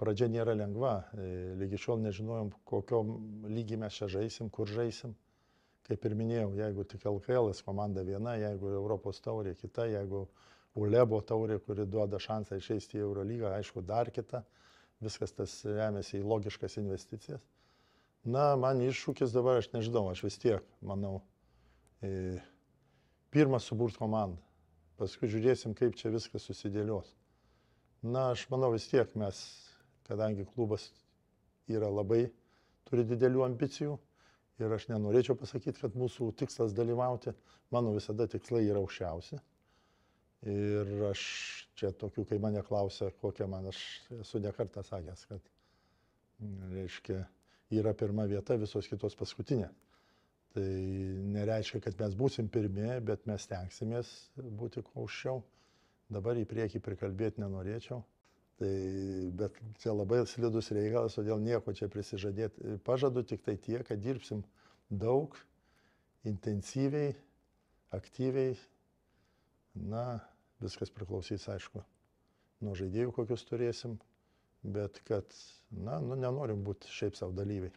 pradžia nėra lengva. Lygi šiol nežinojom, kokiom lygį mes čia žaisim, kur žaisim. Kaip ir minėjau, jeigu tik LKL komanda viena, jeigu Europos taurė kita, jeigu Ulebo taurė, kuri duoda šansą išeisti į Eurolygą, aišku, dar kita. Viskas tas remiasi į logiškas investicijas. Na, man iššūkis dabar, aš nežinau, aš vis tiek, manau, pirmas suburt komandą. Paskui žiūrėsim, kaip čia viskas susidėlios. Na, aš manau vis tiek mes, kadangi klubas yra labai, turi didelių ambicijų ir aš nenorėčiau pasakyti, kad mūsų tikslas dalyvauti, mano visada tikslai yra aukščiausi. Ir aš čia tokių, kai mane klausia, kokia man, aš esu nekartą sakęs, kad, reiškia, yra pirma vieta, visos kitos paskutinė. Tai nereiškia, kad mes būsim pirmie, bet mes tenksimės būti kuo aukščiau. Dabar į priekį prikalbėti nenorėčiau. Tai, bet čia labai slidus reikalas, todėl nieko čia prisižadėti. Pažadu tik tai tie, kad dirbsim daug, intensyviai, aktyviai. Na, viskas priklausys, aišku, nuo žaidėjų, kokius turėsim, bet kad, na, nu, nenorim būti šiaip savo dalyviai.